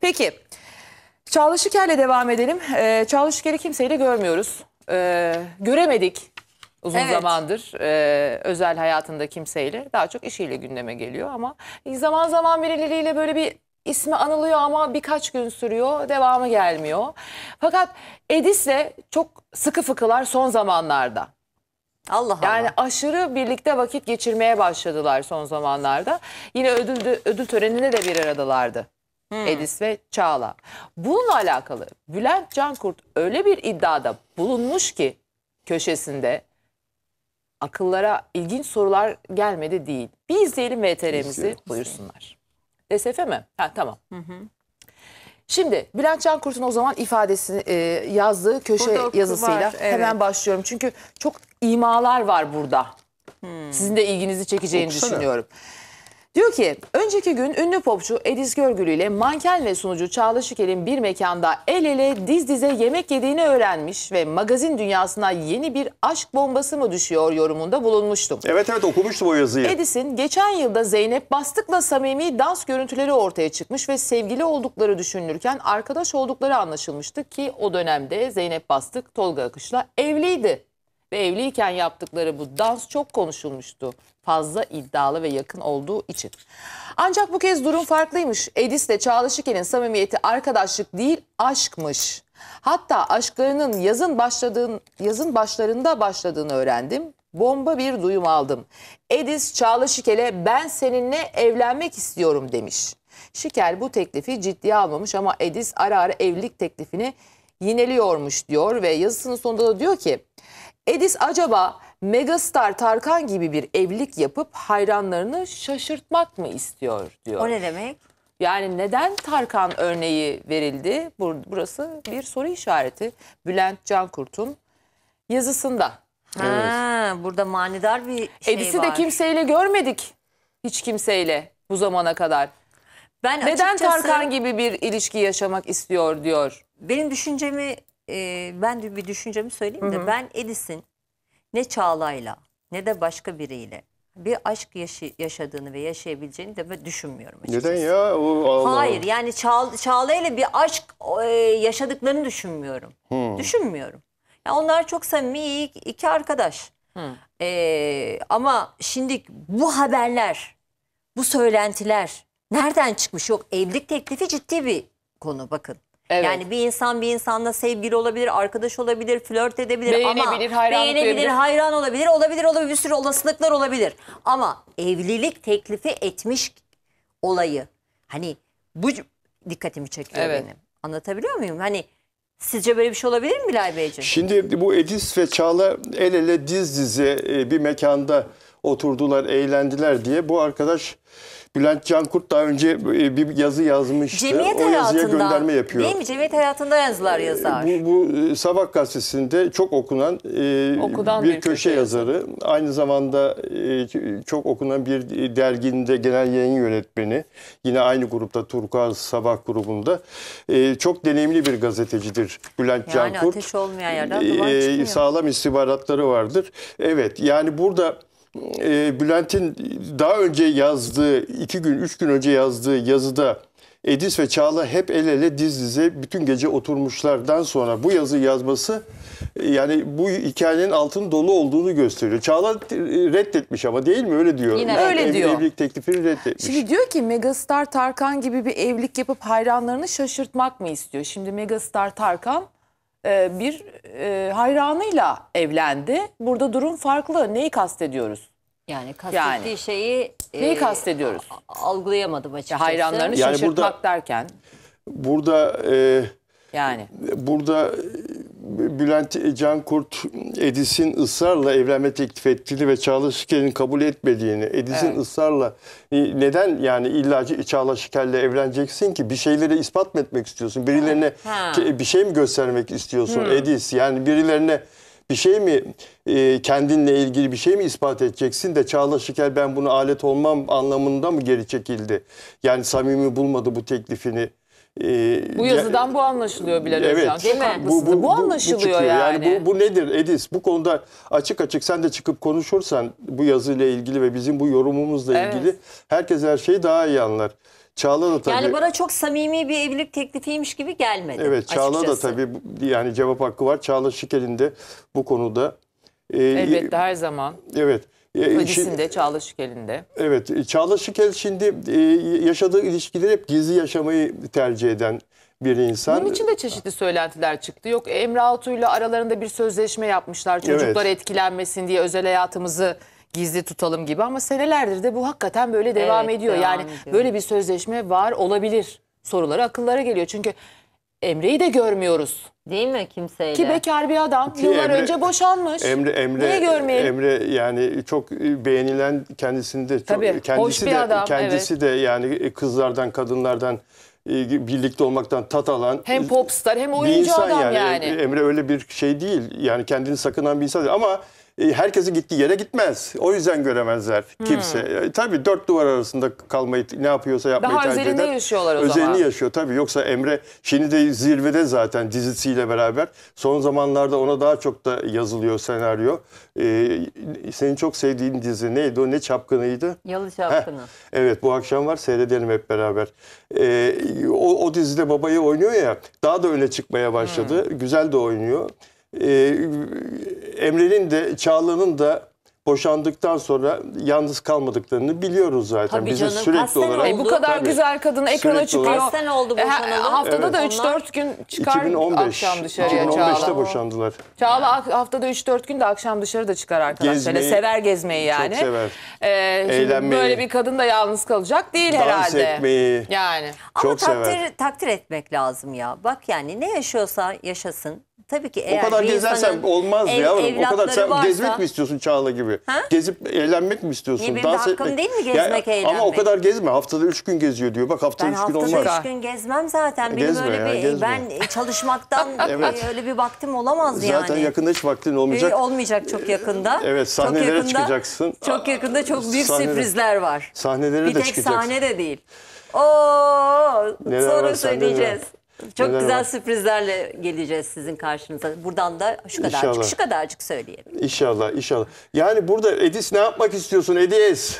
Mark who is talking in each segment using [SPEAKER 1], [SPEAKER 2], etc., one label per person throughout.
[SPEAKER 1] Peki Çağla Şiker'le devam edelim. Ee, Çağla Şiker'i kimseyle görmüyoruz. Ee, göremedik uzun Evet. zamandır e, özel hayatında kimseyle. Daha çok işiyle gündeme geliyor ama zaman zaman birileriyle böyle bir ismi anılıyor ama birkaç gün sürüyor. Devamı gelmiyor. Fakat Edis'le çok sıkı fıkılar son zamanlarda. Allah Allah. Yani aşırı birlikte vakit geçirmeye başladılar son zamanlarda. Yine ödül, ödül töreninde de bir aradalardı. Hmm. Edis ve Çağla. Bununla alakalı Bülent Cankurt öyle bir iddiada bulunmuş ki köşesinde akıllara ilginç sorular gelmedi değil. Bir izleyelim VTR'mizi buyursunlar. DSF mi? Ha tamam. Hı hı. Şimdi Bülent Cankurt'un o zaman ifadesini e, yazdığı köşe yazısıyla var, evet. hemen başlıyorum. Çünkü çok imalar var burada. Hmm. Sizin de ilginizi çekeceğini Okusana. düşünüyorum. Diyor ki önceki gün ünlü popçu Edis Görgülü ile manken ve sunucu Çağla Şikel'in bir mekanda el ele diz dize yemek yediğini öğrenmiş ve magazin dünyasına yeni bir aşk bombası mı düşüyor yorumunda bulunmuştum. Evet evet okumuştum o yazıyı. Edis'in geçen yılda Zeynep Bastık'la samimi dans görüntüleri ortaya çıkmış ve sevgili oldukları düşünülürken arkadaş oldukları anlaşılmıştı ki o dönemde Zeynep Bastık Tolga Akış'la evliydi ve evliyken yaptıkları bu dans çok konuşulmuştu. Fazla iddialı ve yakın olduğu için. Ancak bu kez durum farklıymış. Edis ile Çağla Şikel'in samimiyeti arkadaşlık değil aşkmış. Hatta aşklarının yazın başladığın yazın başlarında başladığını öğrendim. Bomba bir duyum aldım. Edis Çağla Şikel'e ben seninle evlenmek istiyorum demiş. Şikel bu teklifi ciddiye almamış ama Edis ara ara evlilik teklifini yineliyormuş diyor ve yazısının sonunda da diyor ki Edis acaba megastar Tarkan gibi bir evlilik yapıp hayranlarını şaşırtmak mı istiyor diyor. O ne demek? Yani neden Tarkan örneği verildi? Bur burası bir soru işareti. Bülent Cankurt'un yazısında. Ha, evet. burada manidar bir şey Edis'i var. de kimseyle görmedik. Hiç kimseyle bu zamana kadar. Ben neden açıkçası, Tarkan gibi bir ilişki yaşamak istiyor diyor. Benim düşüncemi e, ben de bir düşüncemi söyleyeyim
[SPEAKER 2] de hı hı. ben Edis'in ne Çağla'yla ne de başka biriyle bir aşk yaşı, yaşadığını ve yaşayabileceğini de düşünmüyorum
[SPEAKER 3] açıkçası. Neden ya? O, Allah. Hayır
[SPEAKER 2] yani Çağla, Çağla ile bir aşk e, yaşadıklarını düşünmüyorum. Hmm. Düşünmüyorum. Yani onlar çok samimi iki arkadaş. Hmm. E, ama şimdi bu haberler, bu söylentiler nereden çıkmış? Yok evlilik teklifi ciddi bir konu bakın. Evet. Yani bir insan bir insanla sevgili olabilir, arkadaş olabilir, flört edebilir Beğenebilir, ama hayranlık beğenebilir, hayran olabilir, olabilir, olabilir, bir sürü olasılıklar olabilir. Ama evlilik teklifi etmiş olayı hani bu dikkatimi çekiyor Evet. benim. Anlatabiliyor muyum? Hani sizce böyle bir şey olabilir mi Bilal Beyciğim? Şimdi bu
[SPEAKER 3] Edis ve Çağla el ele diz dize e, bir mekanda oturdular, eğlendiler diye bu arkadaş Bülent Cankurt daha önce e, bir yazı yazmıştı. Cemiyet o yazıya gönderme yapıyor. Değil mi?
[SPEAKER 2] Cemiyet hayatında yazılar e, yazar.
[SPEAKER 3] Bu, bu e, Sabah gazetesinde çok okunan, e, bir, bir köşe, köşe yazarı. Aynı zamanda e, çok okunan bir derginde genel yayın yönetmeni. Yine aynı grupta Turkuaz Sabah grubunda. E, çok deneyimli bir gazetecidir Bülent yani Cankurt. Yani
[SPEAKER 2] ateş olmayan yerden duman çıkmıyor. E,
[SPEAKER 3] sağlam istihbaratları vardır. Evet yani burada ee, Bülent'in daha önce yazdığı, iki gün, üç gün önce yazdığı yazıda Edis ve Çağla hep el ele diz dize bütün gece oturmuşlardan sonra bu yazı yazması e, yani bu hikayenin altın dolu olduğunu gösteriyor. Çağla e, reddetmiş ama değil mi öyle diyor. Yine öyle ev, diyor. Evlilik teklifini reddetmiş. Şimdi
[SPEAKER 1] diyor ki Megastar Tarkan gibi bir evlilik yapıp hayranlarını şaşırtmak mı istiyor? Şimdi Megastar Tarkan e, bir e, hayranıyla evlendi. Burada durum farklı. Neyi kastediyoruz?
[SPEAKER 2] Yani kastettiği Yani. şeyi e, Neyi kastediyoruz? algılayamadım açıkçası. Hayranlarını Yani şaşırtmak burada- derken
[SPEAKER 3] burada e, yani burada Bülent Cankurt Edis'in ısrarla evlenme teklif ettiğini ve Çağla Şikel'in kabul etmediğini, Edis'in evet. ısrarla e, neden yani illa Çağla Şikel'le evleneceksin ki bir şeylere ispat mı etmek istiyorsun? Birilerine ha. bir şey mi göstermek istiyorsun hmm. Edis? Yani birilerine bir şey mi e, kendinle ilgili bir şey mi ispat edeceksin de Çağla Şikel ben bunu alet olmam anlamında mı geri çekildi? Yani samimi bulmadı bu teklifini ee, bu yazıdan
[SPEAKER 1] bu anlaşılıyor Bilal evet, Hocam. Değil mi? Bu, bu, bu anlaşılıyor bu yani. yani. Bu, bu
[SPEAKER 3] nedir Edis? Bu konuda açık açık sen de çıkıp konuşursan bu yazıyla ilgili ve bizim bu yorumumuzla evet. ilgili herkes her şeyi daha iyi anlar. Çağla da tabii. Yani
[SPEAKER 2] bana çok samimi bir evlilik teklifiymiş gibi gelmedi. Evet Çağla açıkçası. da
[SPEAKER 3] tabii yani cevap hakkı var. Çağla Şikel'in de bu konuda. E, Elbette e, her zaman. Evet. Hadisinde,
[SPEAKER 1] Çağla Şikel'inde.
[SPEAKER 3] Evet, Çağla Şikel şimdi e, yaşadığı ilişkileri hep gizli yaşamayı tercih eden bir insan. Bunun için
[SPEAKER 1] de çeşitli söylentiler çıktı. Yok Emre ile aralarında bir sözleşme yapmışlar. Çocuklar evet. etkilenmesin diye özel hayatımızı gizli tutalım gibi ama senelerdir de bu hakikaten böyle devam evet, ediyor. Devam yani ediyor. böyle bir sözleşme var olabilir soruları akıllara geliyor. Çünkü Emre'yi de görmüyoruz. Değil mi kimseyle? Ki bekar bir adam. Ki Yıllar Emre, önce boşanmış. Emre,
[SPEAKER 3] Emre, Niye görmeyelim? Emre yani çok beğenilen kendisinde. Çok, Tabii, kendisi hoş bir adam. Kendisi evet. de yani kızlardan, kadınlardan e, birlikte olmaktan tat alan hem
[SPEAKER 1] popstar hem oyuncu adam yani. yani. Emre
[SPEAKER 3] öyle bir şey değil. Yani kendini sakınan bir insan değil. Ama e, herkesi gittiği yere gitmez. O yüzden göremezler hmm. kimse. Hmm. Tabii dört duvar arasında kalmayı ne yapıyorsa yapmayı Daha tercih eder. Daha üzerinde yaşıyorlar o Özelini zaman. Özelini yaşıyor tabii. Yoksa Emre şimdi de zirvede zaten dizisiyle beraber. Son zamanlarda ona daha çok da yazılıyor senaryo. Ee, senin çok sevdiğin dizi neydi o? Ne çapkınıydı?
[SPEAKER 2] Yalı Çapkını. Heh.
[SPEAKER 3] Evet bu akşam var seyredelim hep beraber. Ee, o, o dizide babayı oynuyor ya daha da öne çıkmaya başladı. Hmm. Güzel de oynuyor e, Emre'nin de Çağla'nın da boşandıktan sonra yalnız kalmadıklarını biliyoruz zaten. Tabii Bize canım, sürekli kasten olarak oldu. E, bu kadar Tabii. güzel kadın ekrana Sürekli çıkıyor. olarak- Kasten
[SPEAKER 1] oldu e, boşanalı. Ha- haftada da Evet. 3-4 gün çıkar 2015 akşam dışarıya 2015'te Çağla. boşandılar. Çağla ak- haftada 3-4 gün de akşam dışarı da çıkar arkadaşlar. E, gezmeyi- Sever gezmeyi yani. Çok sever. Ee, şimdi Eğlenmeyi. Böyle bir kadın da yalnız kalacak değil Dans herhalde. etmeyi. Yani. Ama Çok takdir, sever. takdir
[SPEAKER 2] etmek lazım ya. Bak yani ne yaşıyorsa yaşasın. Tabii ki eğer o kadar gezersen olmaz ev, yavrum. O kadar sen varsa... gezmek mi
[SPEAKER 3] istiyorsun Çağla gibi? Ha? Gezip eğlenmek mi istiyorsun? Niye, benim hakkım değil mi gezmek, yani, eğlenmek? Ama o kadar gezme. Haftada üç gün geziyor diyor. Bak haftada ben üç gün olmaz. Ben haftada üç gün
[SPEAKER 2] gezmem zaten. E, benim gezme öyle ya, bir, gezme. ben çalışmaktan evet. öyle bir vaktim olamaz zaten yani. Zaten
[SPEAKER 3] yakında hiç vaktin e, olmayacak. Ee,
[SPEAKER 2] olmayacak çok yakında. E, evet sahnelere çok yakında, çıkacaksın. Çok yakında çok büyük Sahnede, sürprizler var.
[SPEAKER 3] Sahnelere bir de çıkacaksın. Bir tek sahne
[SPEAKER 2] de değil. Oo, Neler sonra söyleyeceğiz. Çok Neler güzel var? sürprizlerle geleceğiz sizin karşınıza. Buradan da şu kadarcık, İnşallah. şu kadarcık söyleyelim.
[SPEAKER 3] İnşallah, inşallah. Yani burada Edis ne yapmak istiyorsun Edis?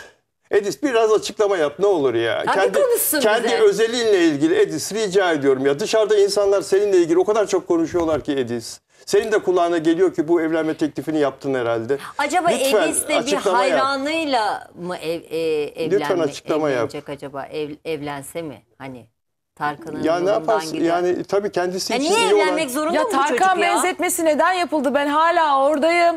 [SPEAKER 3] Edis biraz açıklama yap ne olur ya. Abi konuşsun kendi bize. özelinle ilgili Edis rica ediyorum ya. Dışarıda insanlar seninle ilgili o kadar çok konuşuyorlar ki Edis. Senin de kulağına geliyor ki bu evlenme teklifini yaptın herhalde.
[SPEAKER 2] Acaba Edis de bir açıklama yap. hayranıyla mı ev, e, evlenme, Lütfen açıklama yap. evlenecek acaba? Ev, evlense mi? Hani Tarkan'ın Ya ne
[SPEAKER 3] yaparsın? giden. Yani tabii kendisi e için niye iyi olan... zorunda Ya
[SPEAKER 1] mı bu çocuk Tarkan benzetmesi neden yapıldı? Ben hala oradayım.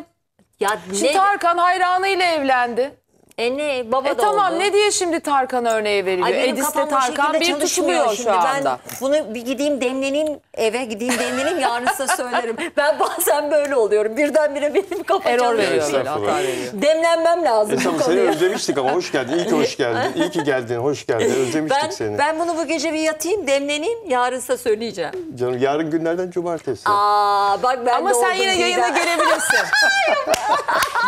[SPEAKER 1] Ya Şimdi ne- Tarkan hayranıyla evlendi. E ne baba E da tamam oldu. ne diye şimdi Tarkan örneği veriyor? Edis'te e, Tarkan bir çalışmıyor şu şimdi. anda. Ben bunu
[SPEAKER 2] bir gideyim demleneyim eve gideyim demleneyim yarın size söylerim. Ben bazen böyle oluyorum. Birdenbire benim kafam Error veriyor böyle Demlenmem lazım E bu seni özlemiştik
[SPEAKER 3] ama hoş geldin. İyi ki hoş geldin. İyi ki geldin. Hoş geldin. Özlemiştik Ben, seni. ben
[SPEAKER 2] bunu bu gece bir yatayım demleneyim yarın size söyleyeceğim.
[SPEAKER 3] Canım yarın günlerden cumartesi.
[SPEAKER 2] Aa bak ben Ama sen yine yayına Didem. gelebilirsin.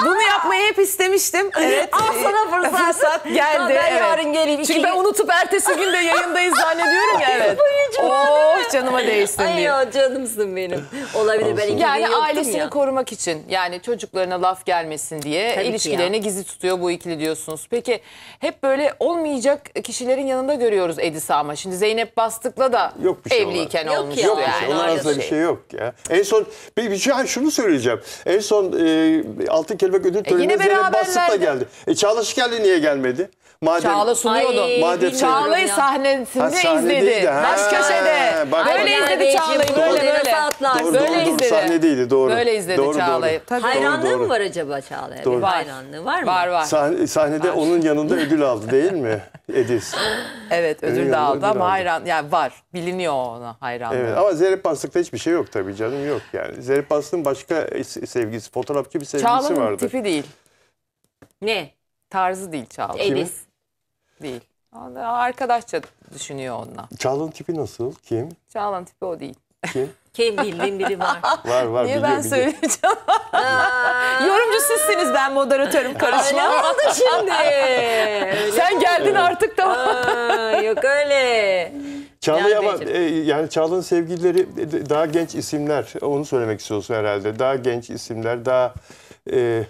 [SPEAKER 1] Bunu yapmayı hep istemiştim. Evet sana fırsat. fırsat geldi. Ben evet. yarın geleyim. Çünkü ben unutup ertesi gün de yayındayız zannediyorum ya. Evet. Oh, oh canıma değsin diye. Ay canımsın benim. Olabilir ben Yani ailesini ya. korumak için yani çocuklarına laf gelmesin diye Tabii ilişkilerini gizli tutuyor bu ikili diyorsunuz. Peki hep böyle olmayacak kişilerin yanında görüyoruz Edisa ama. Şimdi Zeynep Bastık'la da yok bir şey evliyken yok olmuştu. Yok şey yani.
[SPEAKER 3] Şey. Onun arasında bir şey yok ya. En son bir, bir şey şunu söyleyeceğim. En son e, Altın Kelebek ödül e, törenine Zeynep Bastık geldi. E, Çağla Şikelli niye gelmedi? Madem, Çağla sunuyordu. madem Çağla'yı sahnesinde ha, izledi. Baş köşede. Bak, böyle bak. izledi Çağla'yı. Böyle böyle. Atlar. Doğru, böyle doğru, izledi. Doğru, sahnedeydi doğru. Böyle izledi doğru, Çağla'yı. Doğru. Hayranlığı doğru. mı var
[SPEAKER 1] acaba Çağla'ya? Doğru. Hayranlığı var mı? Var var.
[SPEAKER 3] Sahne, sahnede var. onun yanında ödül aldı değil mi? Edis.
[SPEAKER 1] evet ödül de aldı ama hayran yani var. Biliniyor ona hayranlığı. Evet ama
[SPEAKER 3] Zeynep Bastık'ta hiçbir şey yok tabii canım yok yani. Zeynep Bastık'ın başka sevgisi, fotoğrafçı bir sevgisi Çağla'nın vardı. Çağla'nın tipi
[SPEAKER 1] değil. Ne? tarzı değil Çağla. Elis. Değil. O Arkadaşça düşünüyor onunla. Çağla'nın tipi nasıl? Kim? Çağla'nın tipi o değil. Kim? Kim bildiğin biri var. Var var Niye biliyor ben biliyor. söyleyeceğim? Yorumcu sizsiniz ben moderatörüm karışma. Ne oldu şimdi. Sen geldin artık da. yok öyle.
[SPEAKER 3] Çağla'yı ama e, yani Çağla'nın sevgilileri e, daha genç isimler. Onu söylemek istiyorsun herhalde. Daha genç isimler, daha e,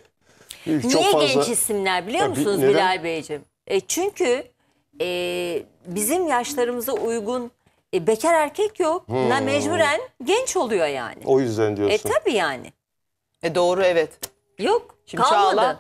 [SPEAKER 3] çok Niye fazla... genç
[SPEAKER 2] isimler biliyor ya, musunuz neden? Bilal Beyciğim? E, çünkü e, bizim yaşlarımıza uygun e, bekar
[SPEAKER 1] erkek yok. Hmm. Na mecburen genç oluyor yani.
[SPEAKER 3] O yüzden e, diyorsun. E
[SPEAKER 1] tabi yani. E doğru evet. Yok Şimdi kalmadı. Çağla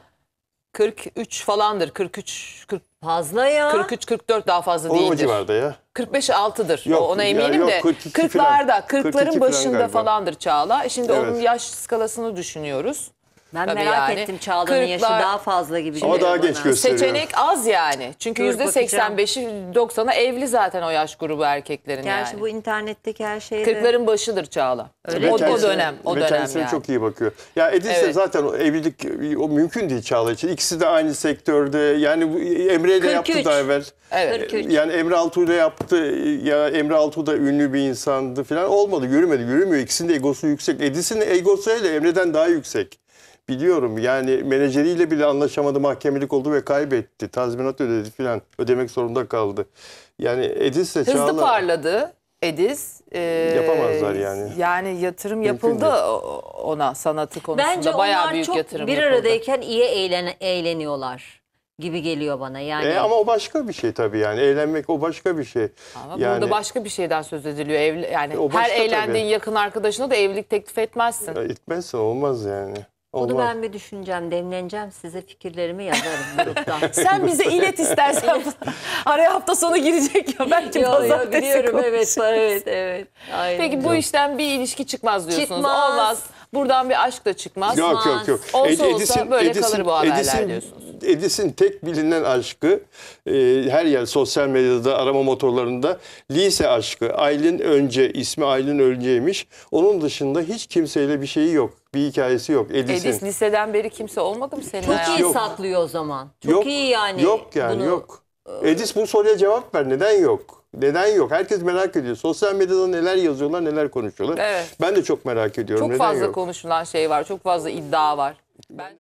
[SPEAKER 1] 43 falandır. 43 40 fazla ya. 43 44 daha fazla değil. O civarda ya. 45 6'dır. Yok, ona eminim yok, de 40'larda 40'ların 40 başında falandır Çağla. E, şimdi evet. onun yaş skalasını düşünüyoruz. Ben Tabii merak yani. ettim Çağla'nın Kırklar- yaşı daha fazla gibi. Ama geliyor daha bana. gösteriyor. Seçenek az yani. Çünkü yüzde %85'i 90'a evli zaten o yaş grubu erkeklerin Gerçi yani. bu internetteki her şey. de- Kırkların başıdır Çağla. Öyle o, o dönem, o dönem kendisine yani. çok iyi bakıyor.
[SPEAKER 3] Ya Edis'le Evet. zaten evlilik o mümkün değil Çağla için. İkisi de aynı sektörde. Yani Emre ile yaptı daha evvel. Evet. 43. Yani Emre Altuğ ile yaptı. Ya Emre Altuğ da ünlü bir insandı falan. Olmadı, yürümedi, yürümüyor. İkisinin de egosu yüksek. Edis'in egosu hele Emre'den daha yüksek biliyorum. Yani menajeriyle bile anlaşamadı, mahkemelik oldu ve kaybetti. Tazminat ödedi filan. Ödemek zorunda kaldı. Yani Edis de Hızlı Çağla...
[SPEAKER 1] parladı. Ediz. E, Yapamazlar yani. Yani yatırım Mümkün yapıldı değil. ona sanatı konusunda. Bence bayağı onlar büyük çok yatırım bir yapıldı.
[SPEAKER 2] aradayken iyi eğlen eğleniyorlar gibi geliyor bana.
[SPEAKER 1] Yani e, ama
[SPEAKER 3] o başka bir şey tabii yani. Eğlenmek o başka bir şey. Ama yani, burada
[SPEAKER 1] başka bir şeyden söz ediliyor. Evli, yani e, her eğlendiğin tabii. yakın arkadaşına da evlilik teklif etmezsin. Ya, e,
[SPEAKER 3] etmezsin olmaz yani.
[SPEAKER 2] Onu ben bir düşüneceğim, demleneceğim. Size fikirlerimi yazarım gruptan. Sen bize ilet istersen.
[SPEAKER 1] Araya hafta sonu girecek ya. Belki yo, yo, biliyorum evet, evet, evet. Aynen. Peki bu işten bir ilişki çıkmaz diyorsunuz. Çıkmaz. Olmaz. Buradan bir aşk da çıkmaz. Yok yok yok. Olsa olsa Edison, böyle kalır bu haberler
[SPEAKER 3] Edison diyorsunuz. Edis'in tek bilinen aşkı e, her yer sosyal medyada arama motorlarında lise aşkı. Aylin Önce ismi Aylin Önce'ymiş. Onun dışında hiç kimseyle bir şeyi yok. Bir hikayesi yok Edis'in. Edis
[SPEAKER 1] liseden beri kimse olmadı mı senin Çok iyi saklıyor o zaman. Çok yok, iyi yani. Yok yani bunu- yok.
[SPEAKER 3] E, Edis bu soruya cevap ver. Neden yok? Neden yok? Herkes merak ediyor. Sosyal medyada neler yazıyorlar, neler konuşuyorlar. Evet. Ben de çok merak ediyorum. Çok Neden fazla yok?
[SPEAKER 1] konuşulan şey var. Çok fazla iddia var. Ben